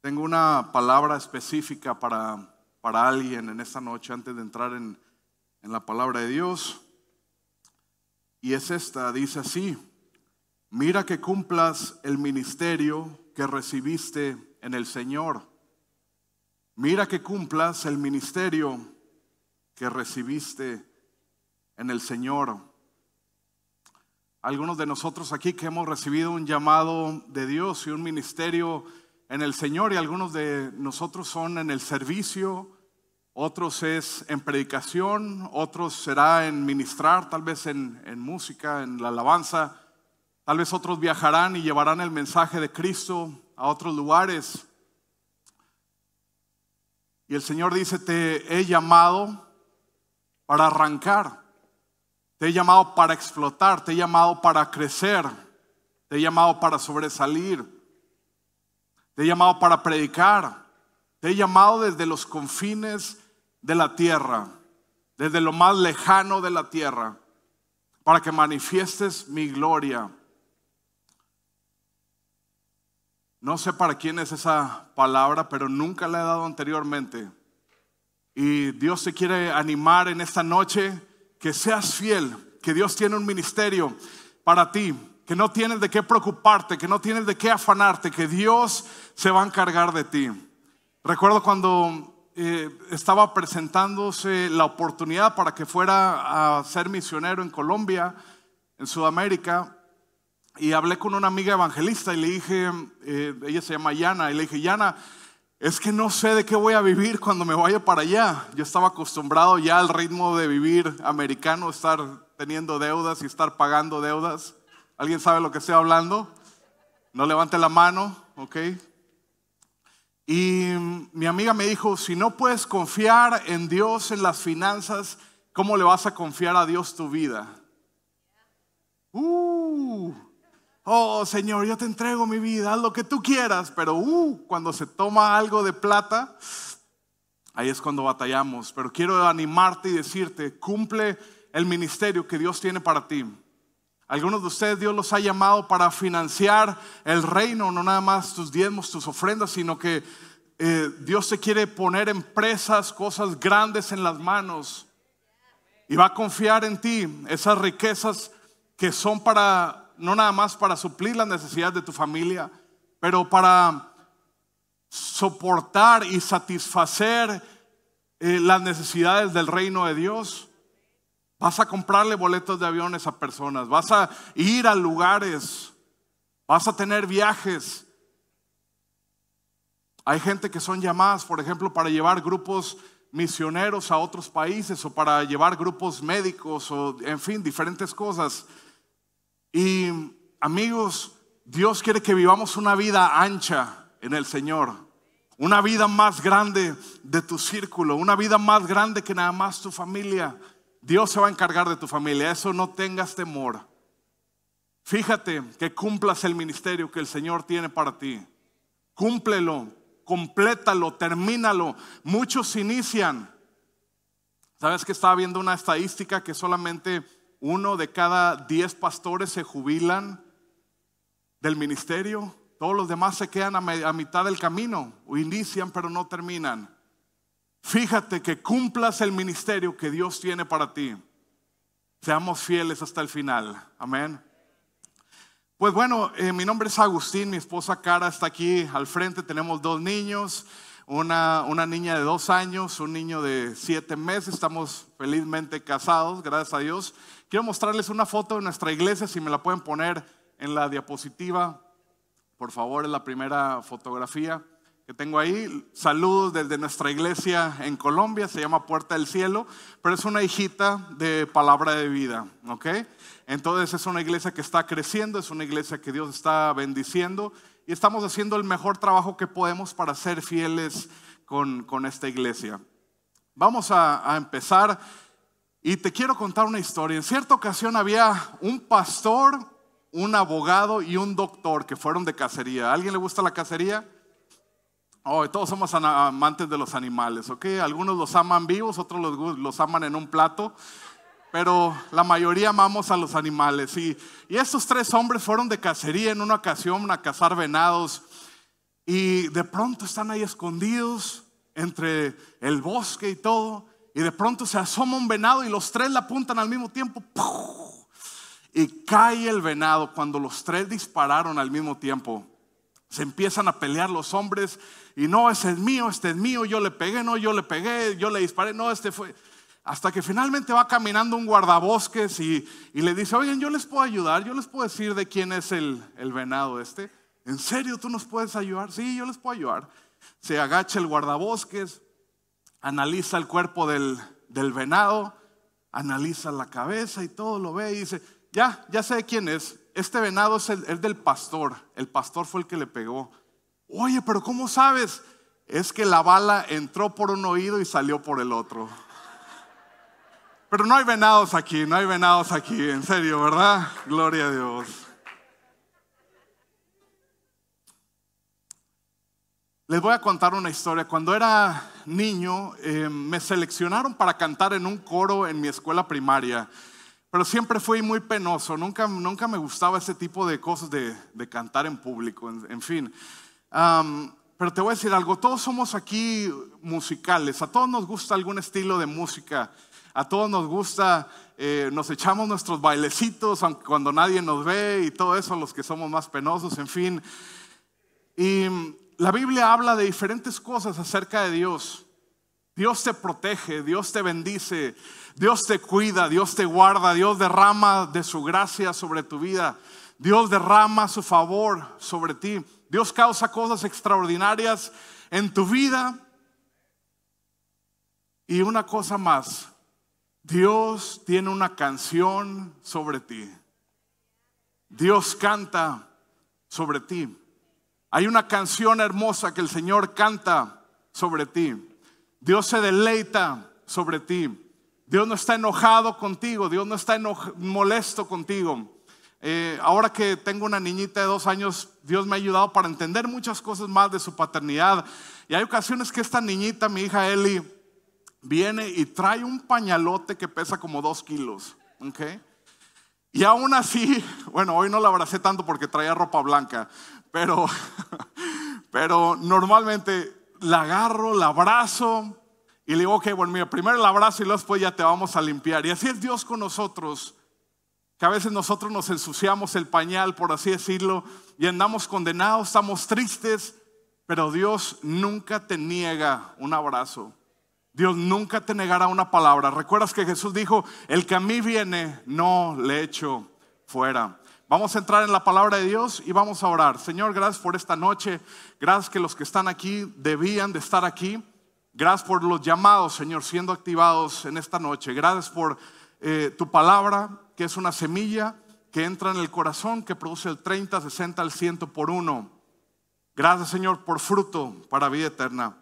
Tengo una palabra específica para, para alguien en esta noche antes de entrar en, en la palabra de Dios. Y es esta, dice así, mira que cumplas el ministerio que recibiste en el Señor. Mira que cumplas el ministerio que recibiste en el Señor. Algunos de nosotros aquí que hemos recibido un llamado de Dios y un ministerio en el Señor y algunos de nosotros son en el servicio, otros es en predicación, otros será en ministrar, tal vez en, música, en la alabanza, tal vez otros viajarán y llevarán el mensaje de Cristo a otros lugares. Y el Señor dice, te he llamado para arrancar, te he llamado para explotar, te he llamado para crecer, te he llamado para sobresalir. Te he llamado para predicar. Te he llamado desde los confines de la tierra, desde lo más lejano de la tierra, para que manifiestes mi gloria. No sé para quién es esa palabra, pero nunca la he dado anteriormente. Y Dios te quiere animar en esta noche que seas fiel, que Dios tiene un ministerio para ti que no tienes de qué preocuparte, que no tienes de qué afanarte, que Dios se va a encargar de ti. Recuerdo cuando eh, estaba presentándose la oportunidad para que fuera a ser misionero en Colombia, en Sudamérica, y hablé con una amiga evangelista y le dije, eh, ella se llama Yana, y le dije, Yana, es que no sé de qué voy a vivir cuando me vaya para allá. Yo estaba acostumbrado ya al ritmo de vivir americano, estar teniendo deudas y estar pagando deudas. ¿Alguien sabe lo que estoy hablando? No levante la mano, ¿ok? Y mi amiga me dijo, si no puedes confiar en Dios, en las finanzas, ¿cómo le vas a confiar a Dios tu vida? Uh, oh Señor, yo te entrego mi vida, haz lo que tú quieras, pero uh, cuando se toma algo de plata, ahí es cuando batallamos. Pero quiero animarte y decirte, cumple el ministerio que Dios tiene para ti. Algunos de ustedes Dios los ha llamado para financiar el reino, no nada más tus diezmos, tus ofrendas, sino que eh, Dios te quiere poner empresas, cosas grandes en las manos. Y va a confiar en ti esas riquezas que son para, no nada más para suplir las necesidades de tu familia, pero para soportar y satisfacer eh, las necesidades del reino de Dios. Vas a comprarle boletos de aviones a personas, vas a ir a lugares, vas a tener viajes. Hay gente que son llamadas, por ejemplo, para llevar grupos misioneros a otros países o para llevar grupos médicos o, en fin, diferentes cosas. Y amigos, Dios quiere que vivamos una vida ancha en el Señor una vida más grande de tu círculo, una vida más grande que nada más tu familia. Dios se va a encargar de tu familia, eso no tengas temor. Fíjate que cumplas el ministerio que el Señor tiene para ti. Cúmplelo, complétalo, termínalo. Muchos inician. ¿Sabes que estaba viendo una estadística que solamente uno de cada diez pastores se jubilan del ministerio? Todos los demás se quedan a, mitad del camino, o inician pero no terminan. Fíjate que cumplas el ministerio que Dios tiene para ti. Seamos fieles hasta el final. Amén. Pues bueno, eh, mi nombre es Agustín, mi esposa Cara está aquí al frente, tenemos dos niños, una, una niña de dos años, un niño de siete meses, estamos felizmente casados, gracias a Dios. Quiero mostrarles una foto de nuestra iglesia, si me la pueden poner en la diapositiva, por favor, en la primera fotografía que tengo ahí. Saludos desde nuestra iglesia en Colombia, se llama Puerta del Cielo, pero es una hijita de palabra de vida, ¿ok? Entonces es una iglesia que está creciendo, es una iglesia que Dios está bendiciendo y estamos haciendo el mejor trabajo que podemos para ser fieles con, esta iglesia. Vamos a, empezar y te quiero contar una historia. En cierta ocasión había un pastor, un abogado y un doctor que fueron de cacería. ¿A alguien le gusta la cacería? Oh, todos somos amantes de los animales, ¿ok? Algunos los aman vivos, otros los, los aman en un plato, pero la mayoría amamos a los animales. Y, estos tres hombres fueron de cacería en una ocasión a cazar venados y de pronto están ahí escondidos entre el bosque y todo, y de pronto se asoma un venado y los tres la apuntan al mismo tiempo. Y cae el venado cuando los tres dispararon al mismo tiempo. Se empiezan a pelear los hombres y no, este es el mío, este es mío, yo le pegué, no, yo le pegué, yo le disparé, no, este fue. Hasta que finalmente va caminando un guardabosques y, y le dice, oigan, yo les puedo ayudar, yo les puedo decir de quién es el, el venado este. ¿En serio tú nos puedes ayudar? Sí, yo les puedo ayudar. Se agacha el guardabosques, analiza el cuerpo del, del venado, analiza la cabeza y todo lo ve y dice, ya, ya sé quién es, este venado es, el, del pastor, el pastor fue el que le pegó. Oye, pero ¿cómo sabes? Es que la bala entró por un oído y salió por el otro. Pero no hay venados aquí, no hay venados aquí, en serio, ¿verdad? Gloria a Dios. Les voy a contar una historia. Cuando era niño, eh, me seleccionaron para cantar en un coro en mi escuela primaria. Pero siempre fui muy penoso, nunca, nunca me gustaba ese tipo de cosas de, de cantar en público, en, fin. pero te voy a decir algo, todos somos aquí musicales, a todos nos gusta algún estilo de música, a todos nos gusta, eh, nos echamos nuestros bailecitos aunque cuando nadie nos ve y todo eso, los que somos más penosos, en fin. Y la Biblia habla de diferentes cosas acerca de Dios. Dios te protege, Dios te bendice, Dios te cuida, Dios te guarda, Dios derrama de su gracia sobre tu vida. Dios derrama su favor sobre ti. Dios causa cosas extraordinarias en tu vida. Y una cosa más, Dios tiene una canción sobre ti. Dios canta sobre ti. Hay una canción hermosa que el Señor canta sobre ti. Dios se deleita sobre ti. Dios no está enojado contigo, Dios no está molesto contigo. Eh, ahora que tengo una niñita de dos años, Dios me ha ayudado para entender muchas cosas más de su paternidad. Y hay ocasiones que esta niñita, mi hija Eli, viene y trae un pañalote que pesa como dos kilos. Y aún así, bueno, hoy no la abracé tanto porque traía ropa blanca, pero, pero normalmente la agarro, la abrazo y le digo, ok, bueno, mira, primero el abrazo y después ya te vamos a limpiar. Y así es Dios con nosotros, que a veces nosotros nos ensuciamos el pañal, por así decirlo, y andamos condenados, estamos tristes, pero Dios nunca te niega un abrazo. Dios nunca te negará una palabra. ¿Recuerdas que Jesús dijo, el que a mí viene, no le echo fuera? Vamos a entrar en la palabra de Dios y vamos a orar. Señor, gracias por esta noche. Gracias que los que están aquí debían de estar aquí. Gracias por los llamados, Señor, siendo activados en esta noche. Gracias por eh, tu palabra, que es una semilla que entra en el corazón, que produce el 30, 60, el 100 por uno. Gracias, Señor, por fruto para vida eterna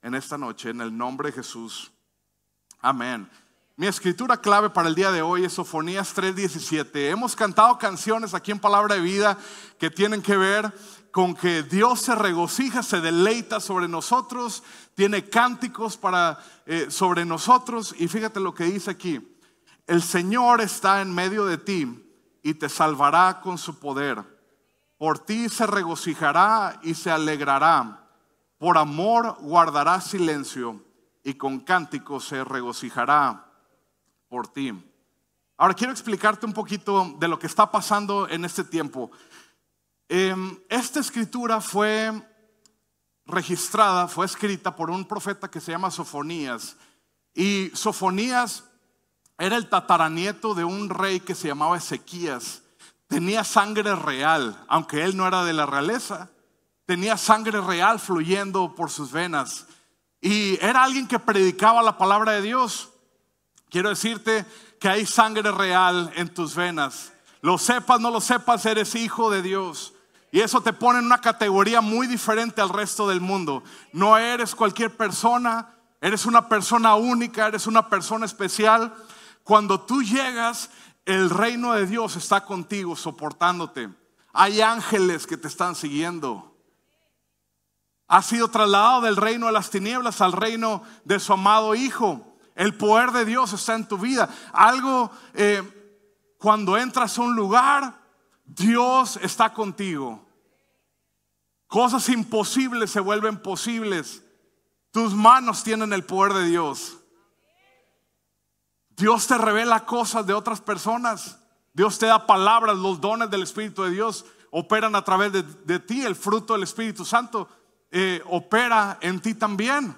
en esta noche, en el nombre de Jesús. Amén. Mi escritura clave para el día de hoy es Sofonías 3:17. Hemos cantado canciones aquí en Palabra de Vida que tienen que ver con que Dios se regocija, se deleita sobre nosotros, tiene cánticos para, eh, sobre nosotros. Y fíjate lo que dice aquí, el Señor está en medio de ti y te salvará con su poder. Por ti se regocijará y se alegrará. Por amor guardará silencio y con cánticos se regocijará por ti. Ahora quiero explicarte un poquito de lo que está pasando en este tiempo. Em, esta escritura fue registrada, fue escrita por un profeta que se llama Sofonías. Y Sofonías era el tataranieto de un rey que se llamaba Ezequías. Tenía sangre real, aunque él no era de la realeza. Tenía sangre real fluyendo por sus venas. Y era alguien que predicaba la palabra de Dios. Quiero decirte que hay sangre real en tus venas. Lo sepas, no lo sepas, eres hijo de Dios. Y eso te pone en una categoría muy diferente al resto del mundo. No eres cualquier persona, eres una persona única, eres una persona especial. Cuando tú llegas, el reino de Dios está contigo, soportándote. Hay ángeles que te están siguiendo. Has sido trasladado del reino de las tinieblas al reino de su amado Hijo. El poder de Dios está en tu vida. Algo, eh, cuando entras a un lugar, Dios está contigo. Cosas imposibles se vuelven posibles. Tus manos tienen el poder de Dios. Dios te revela cosas de otras personas. Dios te da palabras, los dones del Espíritu de Dios operan a través de, ti. El fruto del Espíritu Santo eh, opera en ti también.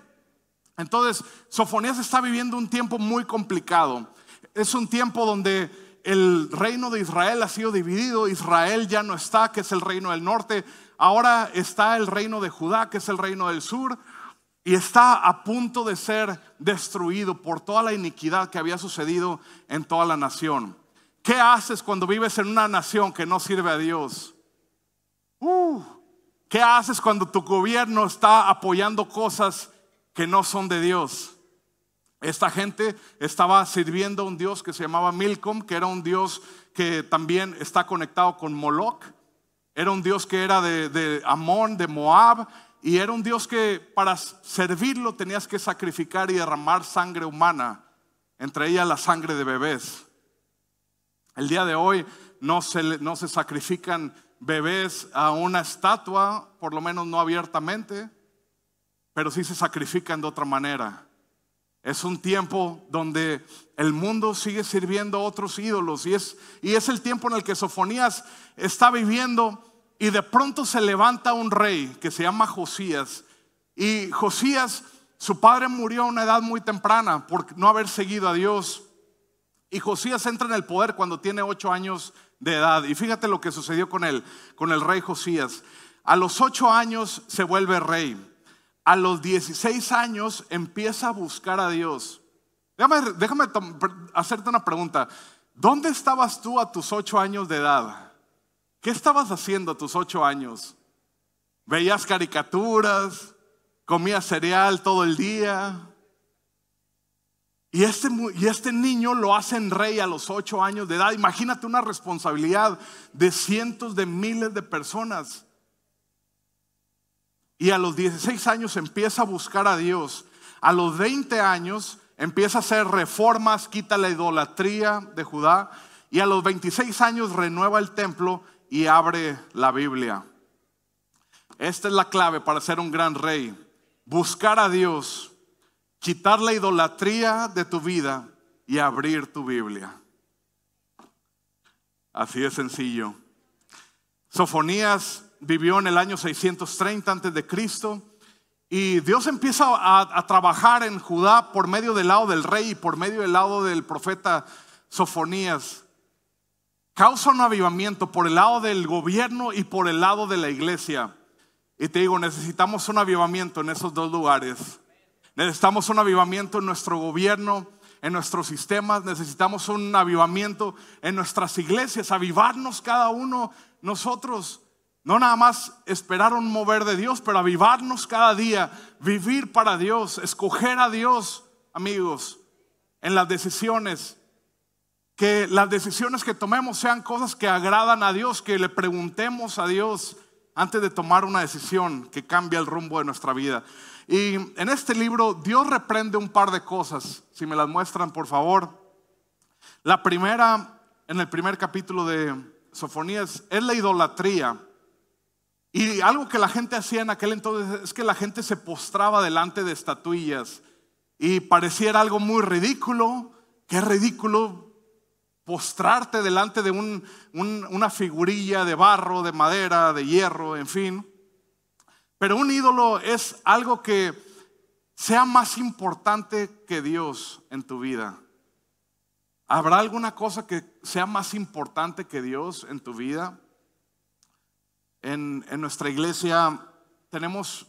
Entonces, Sofonías está viviendo un tiempo muy complicado. Es un tiempo donde el reino de Israel ha sido dividido, Israel ya no está, que es el reino del norte, ahora está el reino de Judá, que es el reino del sur, y está a punto de ser destruido por toda la iniquidad que había sucedido en toda la nación. ¿Qué haces cuando vives en una nación que no sirve a Dios? Uh, ¿Qué haces cuando tu gobierno está apoyando cosas que no son de Dios? Esta gente estaba sirviendo a un dios que se llamaba Milcom, que era un dios que también está conectado con Moloch. Era un dios que era de, Amón, de Moab, y era un dios que para servirlo tenías que sacrificar y derramar sangre humana, entre ellas la sangre de bebés. El día de hoy no se, no se sacrifican bebés a una estatua, por lo menos no abiertamente, pero sí se sacrifican de otra manera. Es un tiempo donde el mundo sigue sirviendo a otros ídolos y es, y es el tiempo en el que Sofonías está viviendo y de pronto se levanta un rey que se llama Josías. Y Josías, su padre murió a una edad muy temprana por no haber seguido a Dios. Y Josías entra en el poder cuando tiene ocho años de edad. Y fíjate lo que sucedió con él, con el rey Josías. A los ocho años se vuelve rey a los 16 años empieza a buscar a Dios. Déjame, hacerte una pregunta. ¿Dónde estabas tú a tus 8 años de edad? ¿Qué estabas haciendo a tus 8 años? ¿Veías caricaturas? ¿Comías cereal todo el día? Y este, y este, niño lo hacen rey a los ocho años de edad. Imagínate una responsabilidad de cientos de miles de personas. Y a los 16 años empieza a buscar a Dios. A los 20 años empieza a hacer reformas, quita la idolatría de Judá. Y a los 26 años renueva el templo y abre la Biblia. Esta es la clave para ser un gran rey. Buscar a Dios, quitar la idolatría de tu vida y abrir tu Biblia. Así de sencillo. Sofonías vivió en el año 630 antes de Cristo. Y Dios empieza a, trabajar en Judá por medio del lado del rey y por medio del lado del profeta Sofonías. Causa un avivamiento por el lado del gobierno y por el lado de la iglesia. Y te digo, necesitamos un avivamiento en esos dos lugares. Necesitamos un avivamiento en nuestro gobierno, en nuestros sistemas. Necesitamos un avivamiento en nuestras iglesias, avivarnos cada uno nosotros. No nada más esperar un mover de Dios, pero avivarnos cada día, vivir para Dios, escoger a Dios, amigos, en las decisiones. Que las decisiones que tomemos sean cosas que agradan a Dios, que le preguntemos a Dios antes de tomar una decisión que cambia el rumbo de nuestra vida. Y en este libro Dios reprende un par de cosas, si me las muestran por favor. La primera, en el primer capítulo de Sofonías, es la idolatría y algo que la gente hacía en aquel entonces es que la gente se postraba delante de estatuillas y pareciera algo muy ridículo. Qué ridículo postrarte delante de una figurilla de barro, de madera, de hierro, en fin. Pero un ídolo es algo que sea más importante que Dios en tu vida. ¿Habrá alguna cosa que sea más importante que Dios en tu vida? En, nuestra iglesia tenemos,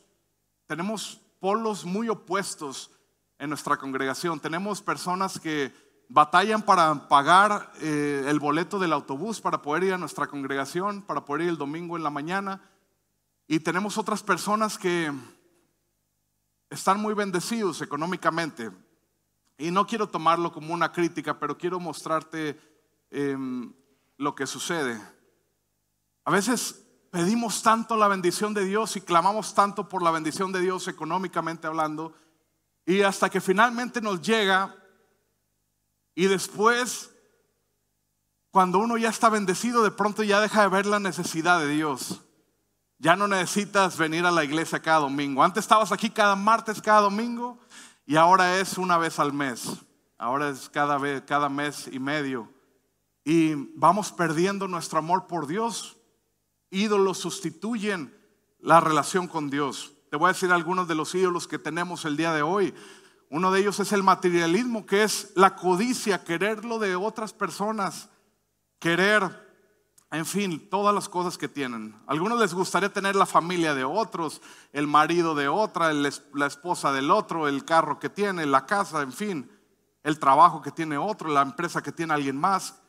tenemos polos muy opuestos en nuestra congregación. Tenemos personas que batallan para pagar eh, el boleto del autobús para poder ir a nuestra congregación, para poder ir el domingo en la mañana. Y tenemos otras personas que están muy bendecidos económicamente. Y no quiero tomarlo como una crítica, pero quiero mostrarte em, lo que sucede. A veces pedimos tanto la bendición de Dios y clamamos tanto por la bendición de Dios económicamente hablando, y hasta que finalmente nos llega, y después, cuando uno ya está bendecido, de pronto ya deja de ver la necesidad de Dios. Ya no necesitas venir a la iglesia cada domingo. Antes estabas aquí cada martes, cada domingo, y ahora es una vez al mes. Ahora es cada, vez, cada mes y medio. Y vamos perdiendo nuestro amor por Dios ídolos sustituyen la relación con Dios. Te voy a decir algunos de los ídolos que tenemos el día de hoy. Uno de ellos es el materialismo, que es la codicia, querer lo de otras personas, querer, en fin, todas las cosas que tienen. algunos les gustaría tener la familia de otros, el marido de otra, la esposa del otro, el carro que tiene, la casa, en fin, el trabajo que tiene otro, la empresa que tiene alguien más.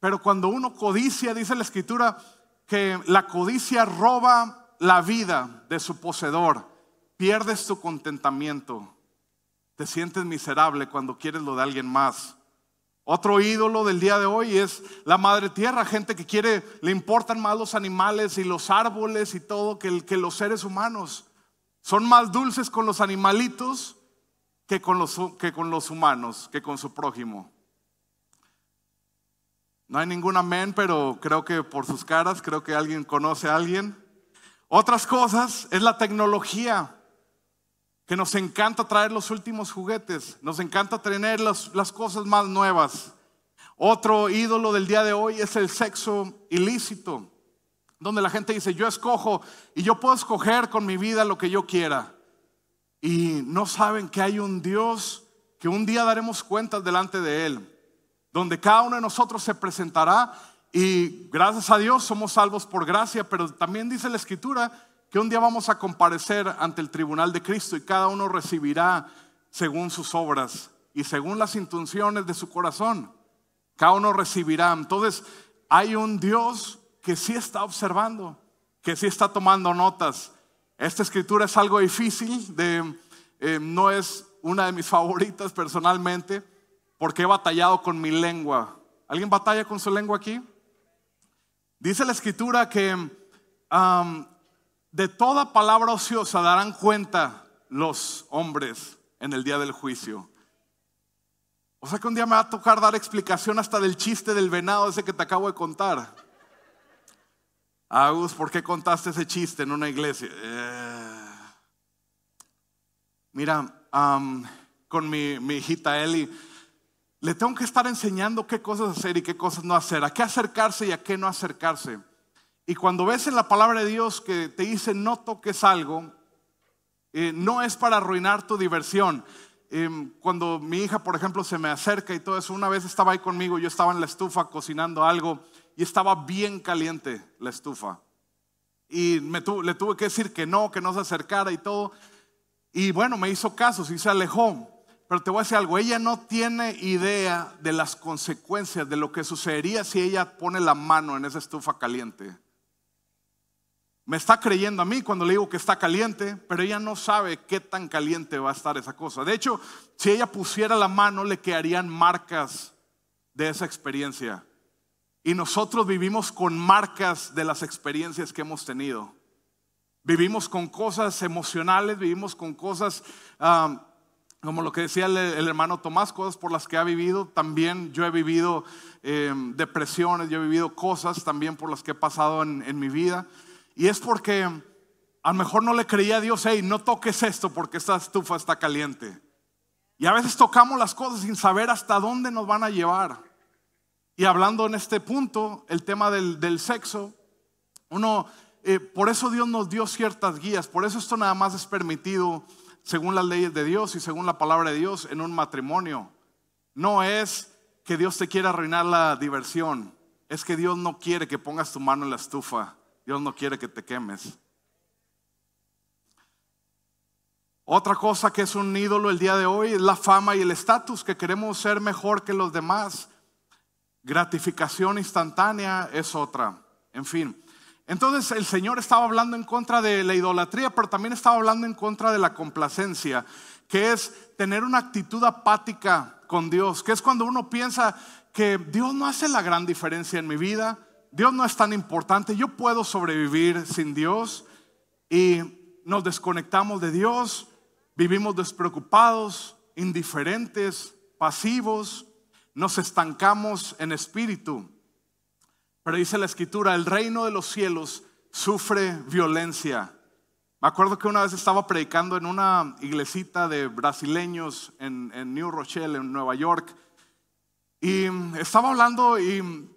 Pero cuando uno codicia, dice la escritura, que la codicia roba la vida de su poseedor, pierdes tu contentamiento, te sientes miserable cuando quieres lo de alguien más. Otro ídolo del día de hoy es la madre tierra, gente que quiere, le importan más los animales y los árboles y todo que, los seres humanos. Son más dulces con los animalitos que con los humanos, que con su prójimo. No hay ningún amén, pero creo que por sus caras, creo que alguien conoce a alguien. Otras cosas es la tecnología, que nos encanta traer los últimos juguetes, nos encanta tener las, las cosas más nuevas. Otro ídolo del día de hoy es el sexo ilícito, donde la gente dice, yo escojo y yo puedo escoger con mi vida lo que yo quiera. Y no saben que hay un Dios que un día daremos cuenta delante de Él donde cada uno de nosotros se presentará y gracias a Dios somos salvos por gracia, pero también dice la escritura que un día vamos a comparecer ante el tribunal de Cristo y cada uno recibirá según sus obras y según las intenciones de su corazón. Cada uno recibirá. Entonces, hay un Dios que sí está observando, que sí está tomando notas. Esta escritura es algo difícil, eh, no es una de mis favoritas personalmente, porque he batallado con mi lengua. ¿Alguien batalla con su lengua aquí? Dice la escritura que de toda palabra ociosa darán cuenta los hombres en el día del juicio. O sea que un día me va a tocar dar explicación hasta del chiste del venado ese que te acabo de contar. Agus, ¿por qué contaste ese chiste en una iglesia? Eh. Mira, con mi, mi hijita Eli, le tengo que estar enseñando qué cosas hacer y qué cosas no hacer, a qué acercarse y a qué no acercarse. Y cuando ves en la palabra de Dios que te dice no toques algo, eh, no es para arruinar tu diversión. Em, cuando mi hija, por ejemplo, se me acerca y todo eso, una vez estaba ahí conmigo, yo estaba en la estufa cocinando algo y estaba bien caliente la estufa. Y me le tuve que decir que no, que no se acercara y todo. Y bueno, me hizo caso, y se alejó. Pero te voy a decir algo, ella no tiene idea de las consecuencias, de lo que sucedería si ella pone la mano en esa estufa caliente. Me está creyendo a mí cuando le digo que está caliente, pero ella no sabe qué tan caliente va a estar esa cosa. De hecho, si ella pusiera la mano, le quedarían marcas de esa experiencia. Y nosotros vivimos con marcas de las experiencias que hemos tenido. Vivimos con cosas emocionales, vivimos con cosas ah, como lo que decía el, hermano Tomás, cosas por las que ha vivido, también yo he vivido em, depresiones, yo he vivido cosas también por las que he pasado en, mi vida. Y es porque a lo mejor no le creía a Dios, hey, no toques esto porque esta estufa está caliente. Y a veces tocamos las cosas sin saber hasta dónde nos van a llevar. Y hablando en este punto, el tema del, sexo, uno, eh, por eso Dios nos dio ciertas guías, por eso esto nada más es permitido según las leyes de Dios y según la palabra de Dios en un matrimonio. No es que Dios te quiera arruinar la diversión, es que Dios no quiere que pongas tu mano en la estufa, Dios no quiere que te quemes. Otra cosa que es un ídolo el día de hoy es la fama y el estatus, que queremos ser mejor que los demás. Gratificación instantánea es otra. En fin, entonces el Señor estaba hablando en contra de la idolatría, pero también estaba hablando en contra de la complacencia, que es tener una actitud apática con Dios, que es cuando uno piensa que Dios no hace la gran diferencia en mi vida, Dios no es tan importante, yo puedo sobrevivir sin Dios y nos desconectamos de Dios, vivimos despreocupados, indiferentes, pasivos, nos estancamos en espíritu. Pero dice la escritura, el reino de los cielos sufre violencia. Me acuerdo que una vez estaba predicando en una iglesita de brasileños en, New Rochelle, en Nueva York, y estaba hablando y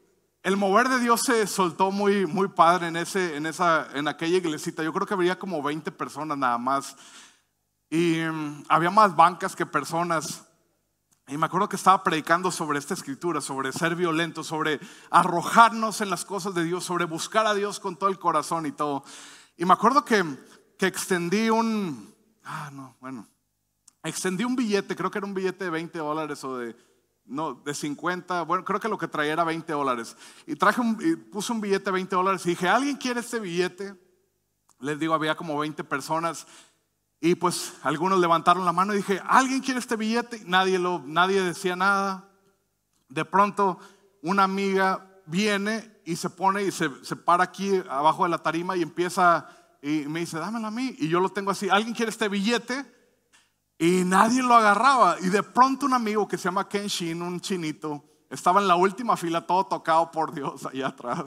el mover de Dios se soltó muy, muy padre en, ese, en, esa, en aquella iglesita. Yo creo que había como 20 personas nada más. Y había más bancas que personas. Y me acuerdo que estaba predicando sobre esta escritura, sobre ser violento, sobre arrojarnos en las cosas de Dios, sobre buscar a Dios con todo el corazón y todo. Y me acuerdo que, que extendí un, ah, no, bueno, extendí un billete, creo que era un billete de 20 dólares o de, no, de 50, bueno, creo que lo que traía era 20 dólares. Y traje y puse un billete de 20 dólares y dije, ¿alguien quiere este billete? Les digo, había como 20 personas y pues algunos levantaron la mano y dije, ¿alguien quiere este billete? Nadie, lo, nadie decía nada. De pronto una amiga viene y se pone y se, se para aquí abajo de la tarima y empieza y me dice, dámelo a mí. Y yo lo tengo así, ¿alguien quiere este billete? Y nadie lo agarraba. Y de pronto un amigo que se llama Kenshin, un chinito, estaba en la última fila, todo tocado por Dios Allá atrás.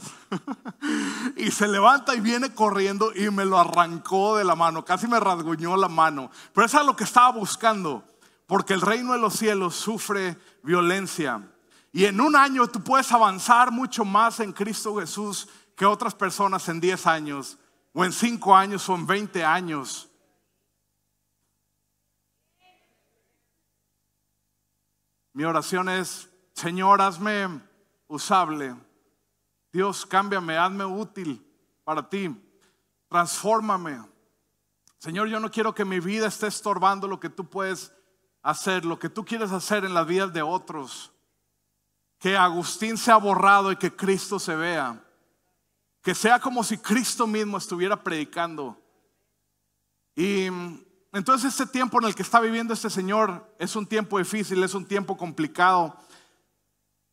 y se levanta y viene corriendo y me lo arrancó de la mano, casi me rasguñó la mano. Pero eso es lo que estaba buscando, porque el reino de los cielos sufre violencia. Y en un año tú puedes avanzar mucho más en Cristo Jesús que otras personas en 10 años, o en 5 años, o en 20 años. Mi oración es Señor, hazme usable. Dios, cámbiame, hazme útil para ti. Transfórmame. Señor, yo no quiero que mi vida esté estorbando lo que tú puedes hacer, lo que tú quieres hacer en las vidas de otros. Que Agustín sea borrado y que Cristo se vea. Que sea como si Cristo mismo estuviera predicando. Y entonces este tiempo en el que está viviendo este Señor es un tiempo difícil, es un tiempo complicado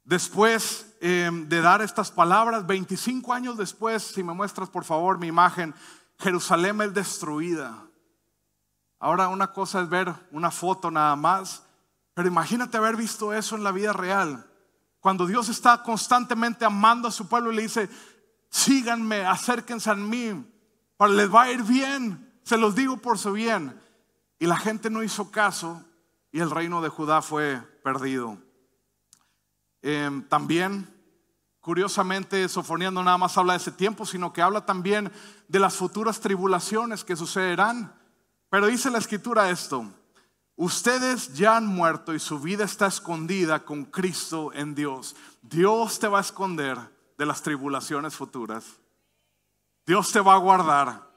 Después em, de dar estas palabras, 25 años después, si me muestras por favor mi imagen, Jerusalén es destruida. Ahora una cosa es ver una foto nada más, pero imagínate haber visto eso en la vida real. Cuando Dios está constantemente amando a su pueblo y le dice, síganme, acérquense a mí, para les va a ir bien, se los digo por su bien. Y la gente no hizo caso y el reino de Judá fue perdido. Em, también, curiosamente, Sofonía no nada más habla de ese tiempo, sino que habla también de las futuras tribulaciones que sucederán. Pero dice la escritura esto, ustedes ya han muerto y su vida está escondida con Cristo en Dios. Dios te va a esconder de las tribulaciones futuras. Dios te va a guardar.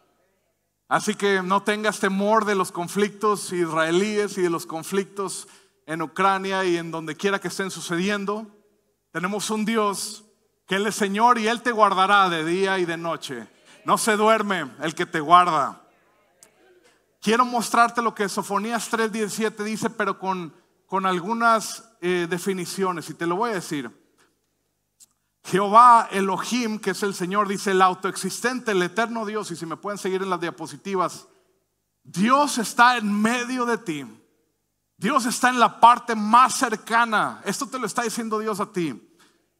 Así que no tengas temor de los conflictos israelíes y de los conflictos en Ucrania y en donde quiera que estén sucediendo. Tenemos un Dios que Él es Señor y Él te guardará de día y de noche. No se duerme el que te guarda. Quiero mostrarte lo que Sofonías 3:17 dice, pero con, algunas eh, definiciones, y te lo voy a decir. Jehová Elohim, que es el Señor, dice el autoexistente, el eterno Dios, y si me pueden seguir en las diapositivas, Dios está en medio de ti Dios está en la parte más cercana. Esto te lo está diciendo Dios a ti.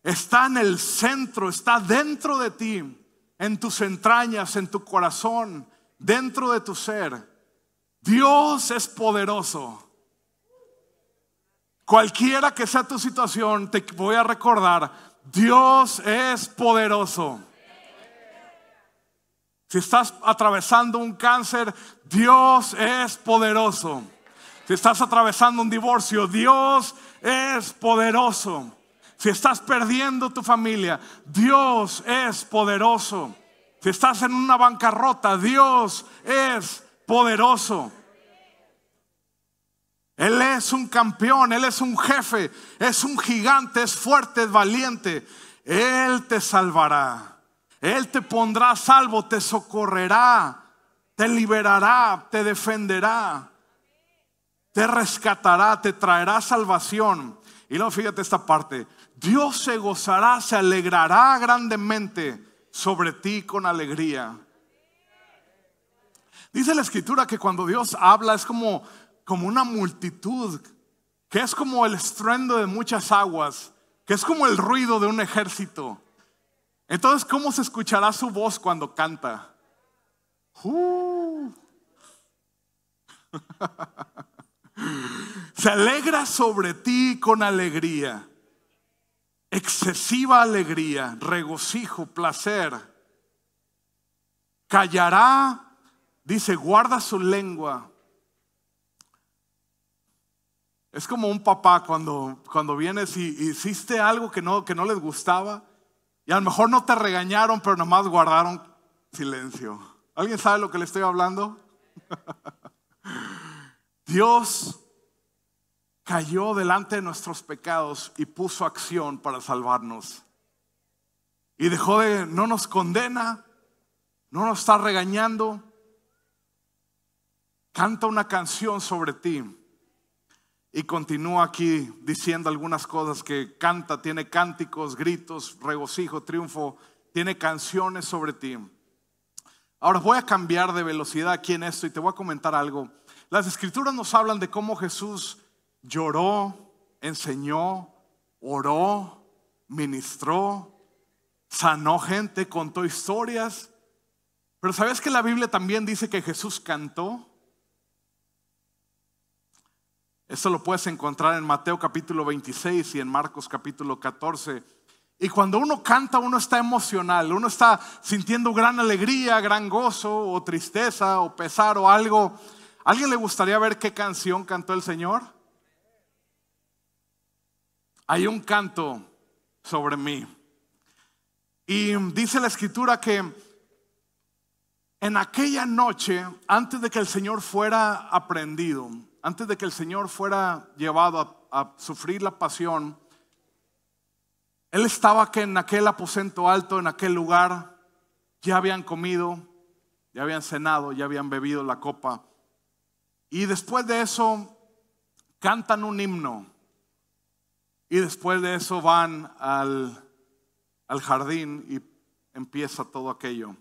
Está en el centro, está dentro de ti, en tus entrañas, en tu corazón, dentro de tu ser. Dios es poderoso. Cualquiera que sea tu situación, te voy a recordar, Dios es poderoso. Si estás atravesando un cáncer, Dios es poderoso. Si estás atravesando un divorcio, Dios es poderoso. Si estás perdiendo tu familia, Dios es poderoso. Si estás en una bancarrota, Dios es poderoso. Él es un campeón, Él es un jefe, es un gigante, es fuerte, es valiente. Él te salvará. Él te pondrá a salvo, te socorrerá, te liberará, te defenderá te rescatará, te traerá salvación. Y luego fíjate esta parte, Dios se gozará, se alegrará grandemente sobre ti con alegría. Dice la escritura que cuando Dios habla es como, como una multitud, que es como el estruendo de muchas aguas, que es como el ruido de un ejército. Entonces, ¿cómo se escuchará su voz cuando canta? Uh. Se alegra sobre ti con alegría, excesiva alegría, regocijo, placer. Callará, dice, guarda su lengua. Es como un papá cuando, cuando vienes y hiciste algo que no, que no les gustaba y a lo mejor no te regañaron, pero nomás guardaron silencio. ¿Alguien sabe lo que le estoy hablando? Dios cayó delante de nuestros pecados y puso acción para salvarnos. Y dejó de, no nos condena, no nos está regañando. Canta una canción sobre ti. Y continúa aquí diciendo algunas cosas que canta, tiene cánticos, gritos, regocijo, triunfo, tiene canciones sobre ti. Ahora voy a cambiar de velocidad aquí en esto y te voy a comentar algo. Las escrituras nos hablan de cómo Jesús lloró, enseñó, oró, ministró, sanó gente, contó historias. Pero ¿sabes que la Biblia también dice que Jesús cantó? Esto lo puedes encontrar en Mateo capítulo 26 y en Marcos capítulo 14. Y cuando uno canta, uno está emocional, uno está sintiendo gran alegría, gran gozo o tristeza o pesar o algo. ¿Alguien le gustaría ver qué canción cantó el Señor? Hay un canto sobre mí. Y dice la escritura que en aquella noche, antes de que el Señor fuera aprendido, antes de que el Señor fuera llevado a, a sufrir la pasión, Él estaba que en aquel aposento alto, en aquel lugar, ya habían comido, ya habían cenado, ya habían bebido la copa y después de eso cantan un himno. Y después de eso van al, jardín y empieza todo aquello.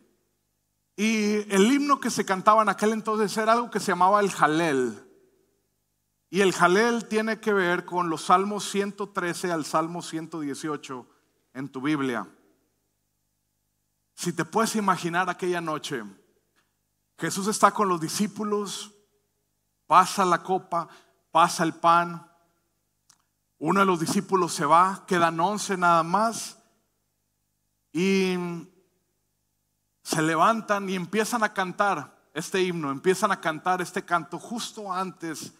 Y el himno que se cantaba en aquel entonces era algo que se llamaba el Jalel. Y el Jalel tiene que ver con los Salmos 113 al Salmo 118 en tu Biblia. Si te puedes imaginar aquella noche, Jesús está con los discípulos, pasa la copa, pasa el pan. Uno de los discípulos se va, quedan once nada más. Y se levantan y empiezan a cantar este himno, empiezan a cantar este canto justo antes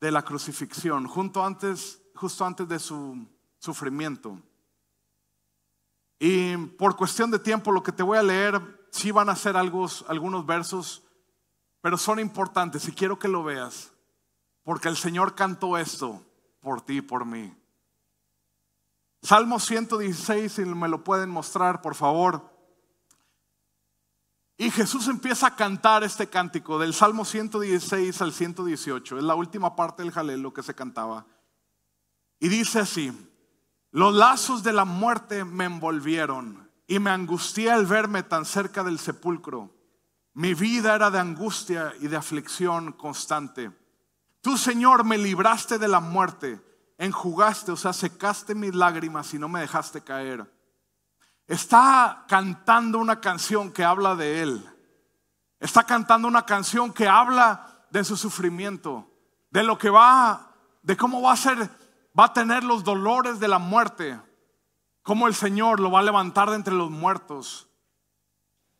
de la crucifixión, antes, justo antes de su sufrimiento. Y por cuestión de tiempo, lo que te voy a leer, sí van a ser algunos versos pero son importantes y quiero que lo veas, porque el Señor cantó esto por ti y por mí. Salmo 116, si me lo pueden mostrar, por favor. Y Jesús empieza a cantar este cántico del Salmo 116 al 118, es la última parte del jalelo que se cantaba. Y dice así, los lazos de la muerte me envolvieron y me angustié al verme tan cerca del sepulcro. Mi vida era de angustia y de aflicción constante. Tú, Señor, me libraste de la muerte, enjugaste, o sea, secaste mis lágrimas y no me dejaste caer. Está cantando una canción que habla de Él. Está cantando una canción que habla de su sufrimiento, de lo que va, de cómo va a ser, va a tener los dolores de la muerte, cómo el Señor lo va a levantar de entre los muertos.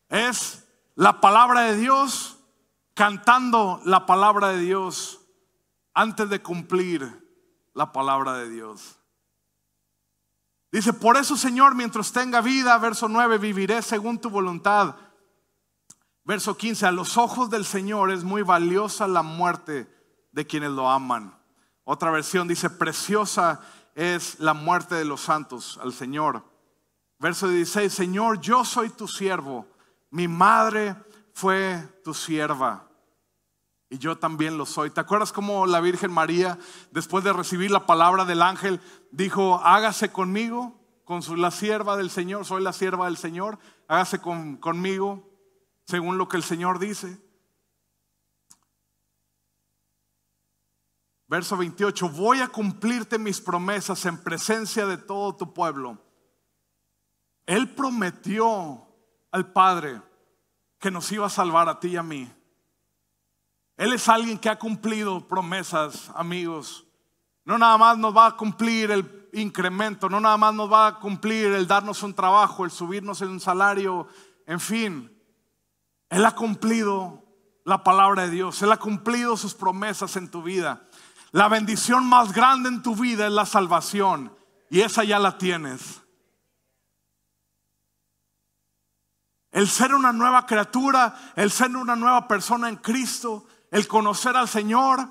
Es la palabra de Dios, cantando la palabra de Dios antes de cumplir la palabra de Dios. Dice, por eso Señor, mientras tenga vida, verso 9, viviré según tu voluntad. Verso 15, a los ojos del Señor es muy valiosa la muerte de quienes lo aman. Otra versión dice, preciosa es la muerte de los santos al Señor. Verso 16, Señor, yo soy tu siervo mi madre fue tu sierva y yo también lo soy. ¿Te acuerdas cómo la Virgen María, después de recibir la palabra del ángel, dijo, hágase conmigo, con la sierva del Señor, soy la sierva del Señor, hágase conmigo según lo que el Señor dice? Verso 28, voy a cumplirte mis promesas en presencia de todo tu pueblo. Él prometió al Padre que nos iba a salvar a ti y a mí. Él es alguien que ha cumplido promesas, amigos. No nada más nos va a cumplir el incremento, no nada más nos va a cumplir el darnos un trabajo, el subirnos en un salario, en fin. Él ha cumplido la palabra de Dios, Él ha cumplido sus promesas en tu vida. La bendición más grande en tu vida es la salvación y esa ya la tienes. El ser una nueva criatura, el ser una nueva persona en Cristo, el conocer al Señor,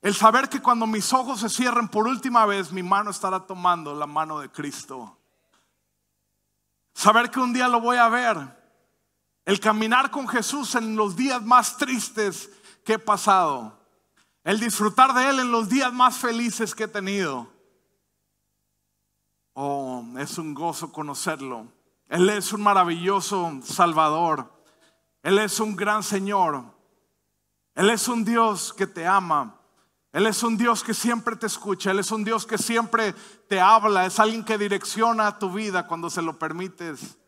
el saber que cuando mis ojos se cierren por última vez, mi mano estará tomando la mano de Cristo. Saber que un día lo voy a ver. El caminar con Jesús en los días más tristes que he pasado. El disfrutar de Él en los días más felices que he tenido. Oh, es un gozo conocerlo él es un maravilloso Salvador. Él es un gran Señor. Él es un Dios que te ama. Él es un Dios que siempre te escucha. Él es un Dios que siempre te habla. Es alguien que direcciona tu vida cuando se lo permites.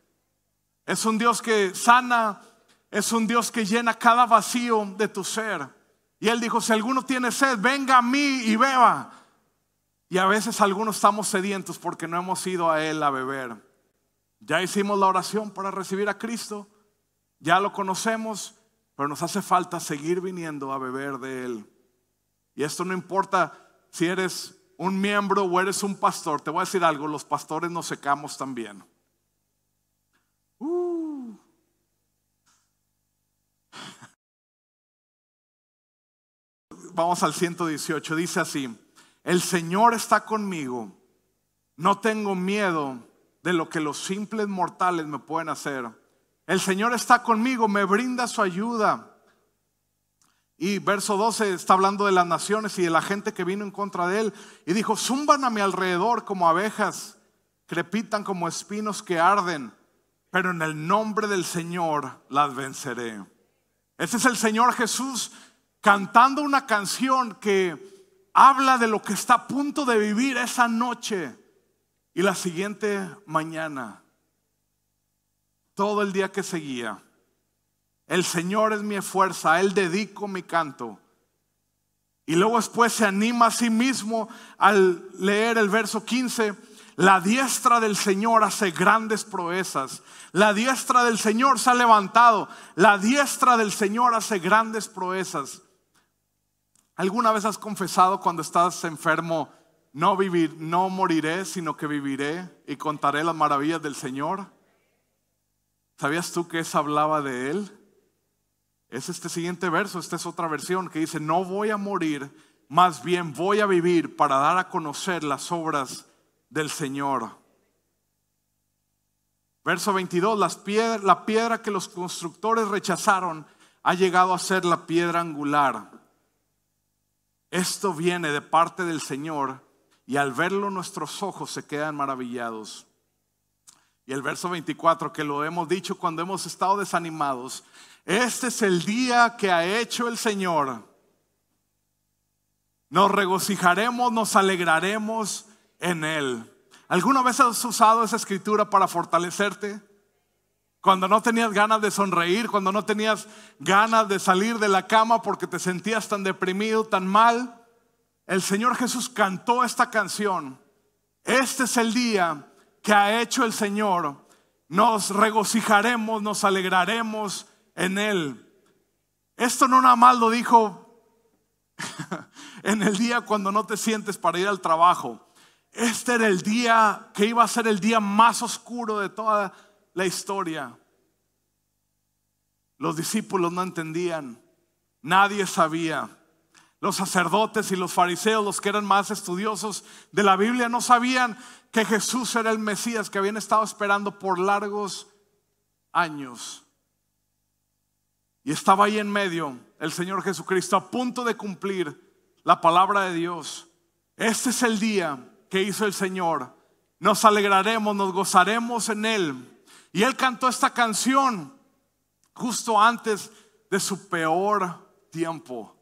Es un Dios que sana. Es un Dios que llena cada vacío de tu ser. Y Él dijo, si alguno tiene sed, venga a mí y beba. Y a veces algunos estamos sedientos porque no hemos ido a Él a beber. Ya hicimos la oración para recibir a Cristo, ya lo conocemos, pero nos hace falta seguir viniendo a beber de Él. Y esto no importa si eres un miembro o eres un pastor. Te voy a decir algo, los pastores nos secamos también. Uh. Vamos al 118, dice así, el Señor está conmigo, no tengo miedo de lo que los simples mortales me pueden hacer. El Señor está conmigo, me brinda su ayuda. Y verso 12 está hablando de las naciones y de la gente que vino en contra de él. Y dijo, zumban a mi alrededor como abejas, crepitan como espinos que arden, pero en el nombre del Señor las venceré. Ese es el Señor Jesús cantando una canción que habla de lo que está a punto de vivir esa noche. Y la siguiente mañana, todo el día que seguía, el Señor es mi fuerza, Él dedico mi canto. Y luego después se anima a sí mismo al leer el verso 15. La diestra del Señor hace grandes proezas. La diestra del Señor se ha levantado. La diestra del Señor hace grandes proezas. ¿Alguna vez has confesado cuando estás enfermo, no vivir, no moriré, sino que viviré y contaré las maravillas del Señor. ¿Sabías tú que esa hablaba de él? Es este siguiente verso, esta es otra versión que dice, no voy a morir, más bien voy a vivir para dar a conocer las obras del Señor. Verso 22, la piedra que los constructores rechazaron ha llegado a ser la piedra angular. Esto viene de parte del Señor y al verlo nuestros ojos se quedan maravillados. Y el verso 24, que lo hemos dicho cuando hemos estado desanimados, este es el día que ha hecho el Señor. Nos regocijaremos, nos alegraremos en Él. ¿Alguna vez has usado esa escritura para fortalecerte? Cuando no tenías ganas de sonreír, cuando no tenías ganas de salir de la cama porque te sentías tan deprimido, tan mal el Señor Jesús cantó esta canción. Este es el día que ha hecho el Señor. Nos regocijaremos, nos alegraremos en Él. Esto no nada más lo dijo en el día cuando no te sientes para ir al trabajo. Este era el día que iba a ser el día más oscuro de toda la historia. Los discípulos no entendían, nadie sabía. Los sacerdotes y los fariseos, los que eran más estudiosos de la Biblia, no sabían que Jesús era el Mesías que habían estado esperando por largos años. Y estaba ahí en medio el Señor Jesucristo a punto de cumplir la palabra de Dios. Este es el día que hizo el Señor. Nos alegraremos, nos gozaremos en Él. Y Él cantó esta canción justo antes de su peor tiempo.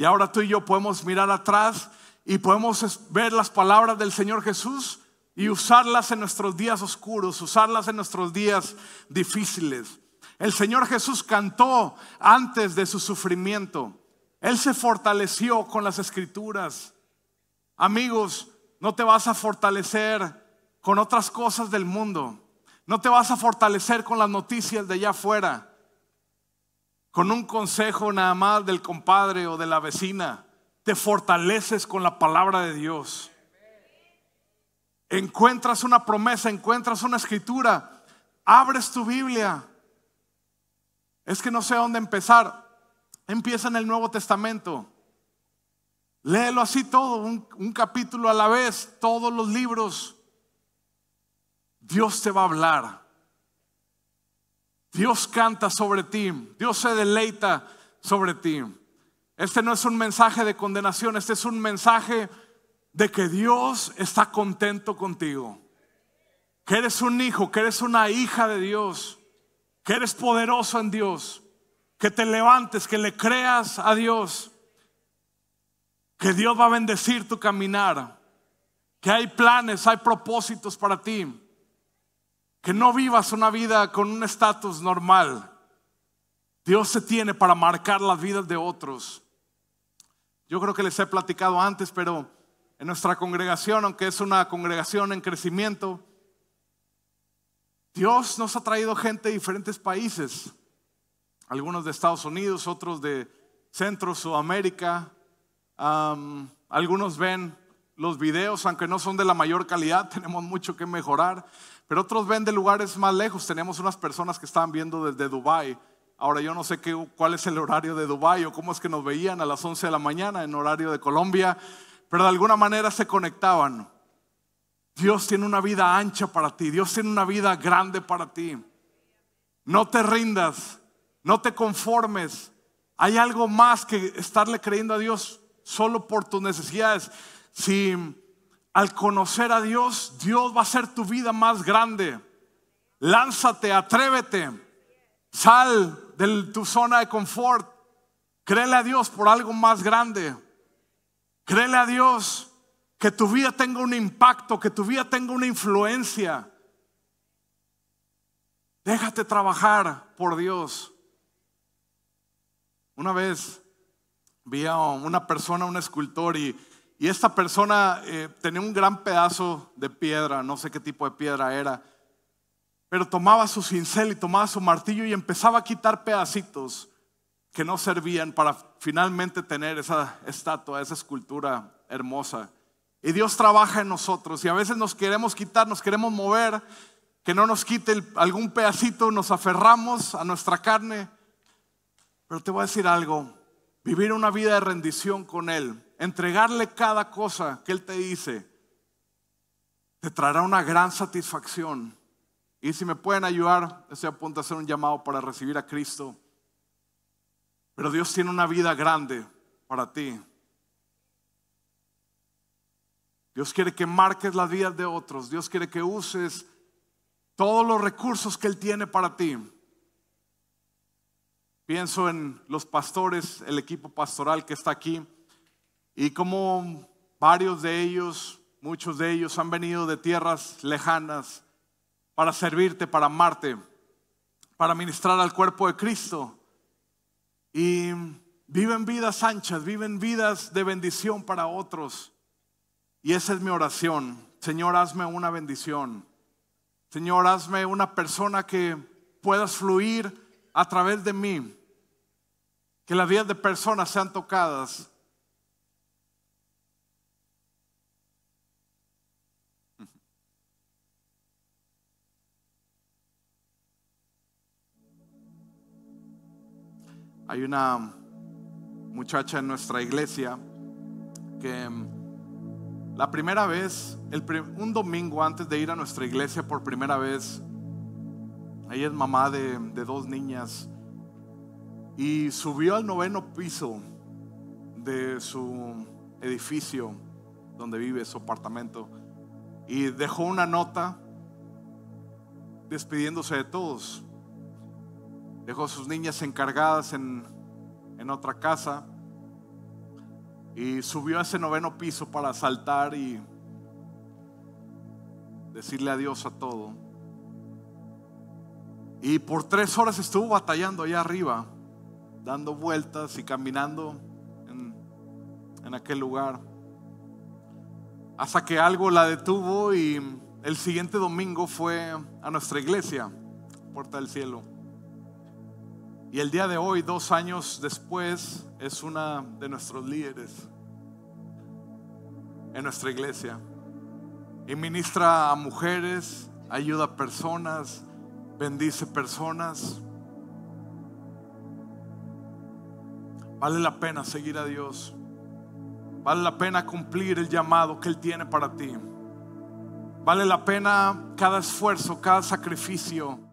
Y ahora tú y yo podemos mirar atrás y podemos ver las palabras del Señor Jesús y usarlas en nuestros días oscuros, usarlas en nuestros días difíciles. El Señor Jesús cantó antes de su sufrimiento. Él se fortaleció con las escrituras. Amigos, no te vas a fortalecer con otras cosas del mundo. No te vas a fortalecer con las noticias de allá afuera con un consejo nada más del compadre o de la vecina. Te fortaleces con la palabra de Dios. Encuentras una promesa, encuentras una escritura, abres tu Biblia. Es que no sé dónde empezar. Empieza en el Nuevo Testamento. Léelo así todo, un, un capítulo a la vez, todos los libros. Dios te va a hablar. Dios canta sobre ti, Dios se deleita sobre ti. Este no es un mensaje de condenación, este es un mensaje de que Dios está contento contigo, que eres un hijo, que eres una hija de Dios, que eres poderoso en Dios, que te levantes, que le creas a Dios, que Dios va a bendecir tu caminar, que hay planes, hay propósitos para ti que no vivas una vida con un estatus normal. Dios se tiene para marcar las vidas de otros. Yo creo que les he platicado antes, pero en nuestra congregación, aunque es una congregación en crecimiento, Dios nos ha traído gente de diferentes países, algunos de Estados Unidos, otros de Centro, Sudamérica. algunos ven los videos, aunque no son de la mayor calidad, tenemos mucho que mejorar. Pero otros ven de lugares más lejos. tenemos unas personas que estaban viendo desde Dubai. Ahora yo no sé qué, cuál es el horario de Dubai o cómo es que nos veían a las 11 de la mañana en horario de Colombia, pero de alguna manera se conectaban. Dios tiene una vida ancha para ti, Dios tiene una vida grande para ti. No te rindas, no te conformes. Hay algo más que estarle creyendo a Dios solo por tus necesidades. Si al conocer a Dios, Dios va a hacer tu vida más grande. Lánzate, atrévete, sal de tu zona de confort. Créele a Dios por algo más grande. Créele a Dios que tu vida tenga un impacto, que tu vida tenga una influencia. Déjate trabajar por Dios. Una vez vi a una persona, un escultor, y y esta persona eh, tenía un gran pedazo de piedra, no sé qué tipo de piedra era, pero tomaba su cincel y tomaba su martillo y empezaba a quitar pedacitos que no servían para finalmente tener esa estatua, esa escultura hermosa. Y Dios trabaja en nosotros y a veces nos queremos quitar, nos queremos mover, que no nos quite algún pedacito, nos aferramos a nuestra carne. Pero te voy a decir algo, vivir una vida de rendición con Él entregarle cada cosa que Él te dice, te traerá una gran satisfacción. Y si me pueden ayudar, estoy a punto de hacer un llamado para recibir a Cristo. Pero Dios tiene una vida grande para ti. Dios quiere que marques las vidas de otros. Dios quiere que uses todos los recursos que Él tiene para ti. Pienso en los pastores, el equipo pastoral que está aquí y como varios de ellos, muchos de ellos han venido de tierras lejanas para servirte, para amarte, para ministrar al cuerpo de Cristo. Y viven vidas anchas, viven vidas de bendición para otros. Y esa es mi oración. Señor, hazme una bendición. Señor, hazme una persona que puedas fluir a través de mí. Que las vidas de personas sean tocadas Hay una muchacha en nuestra iglesia que mm, la primera vez, un domingo antes de ir a nuestra iglesia por primera vez, ella es mamá de dos niñas y subió al noveno piso de su edificio donde vive, su apartamento, y dejó una nota despidiéndose de todos. Dejó sus niñas encargadas en, en otra casa y subió a ese noveno piso para saltar y decirle adiós a todo. Y por tres horas estuvo batallando allá arriba, dando vueltas y caminando en, en, aquel lugar. Hasta que algo la detuvo y el siguiente domingo fue a nuestra iglesia, Puerta del Cielo. Y el día de hoy, dos años después, es una de nuestros líderes en nuestra iglesia. Y ministra a mujeres, ayuda a personas, bendice personas. Vale la pena seguir a Dios. Vale la pena cumplir el llamado que Él tiene para ti. Vale la pena cada esfuerzo, cada sacrificio